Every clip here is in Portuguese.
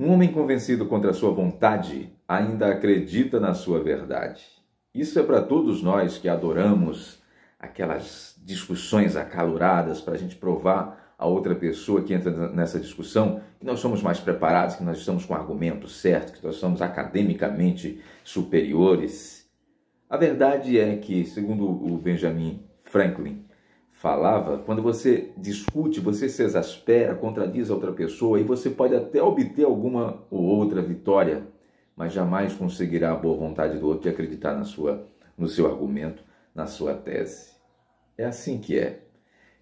Um homem convencido contra sua vontade ainda acredita na sua verdade. Isso é para todos nós que adoramos aquelas discussões acaloradas para a gente provar a outra pessoa que entra nessa discussão que nós somos mais preparados, que nós estamos com argumento certo, que nós somos academicamente superiores. A verdade é que, segundo o Benjamin Franklin, falava, quando você discute, você se exaspera, contradiz a outra pessoa e você pode até obter alguma ou outra vitória, mas jamais conseguirá a boa vontade do outro de acreditar na sua, no seu argumento, na sua tese. É assim que é.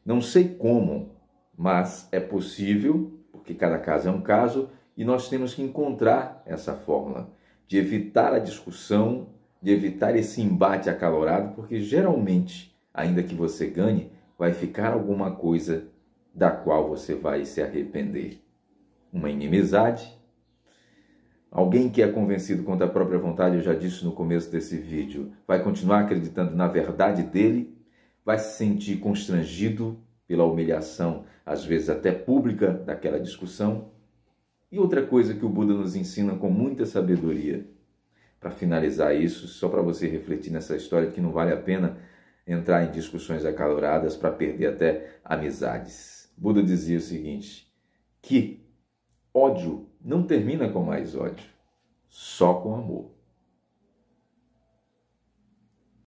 Não sei como, mas é possível, porque cada caso é um caso, e nós temos que encontrar essa fórmula de evitar a discussão, de evitar esse embate acalorado, porque geralmente, ainda que você ganhe, vai ficar alguma coisa da qual você vai se arrepender. Uma inimizade, alguém que é convencido contra a própria vontade, eu já disse no começo desse vídeo, vai continuar acreditando na verdade dele, vai se sentir constrangido pela humilhação, às vezes até pública, daquela discussão. E outra coisa que o Buda nos ensina com muita sabedoria, para finalizar isso, só para você refletir nessa história que não vale a pena entrar em discussões acaloradas para perder até amizades. Buda dizia o seguinte: que ódio não termina com mais ódio, só com amor.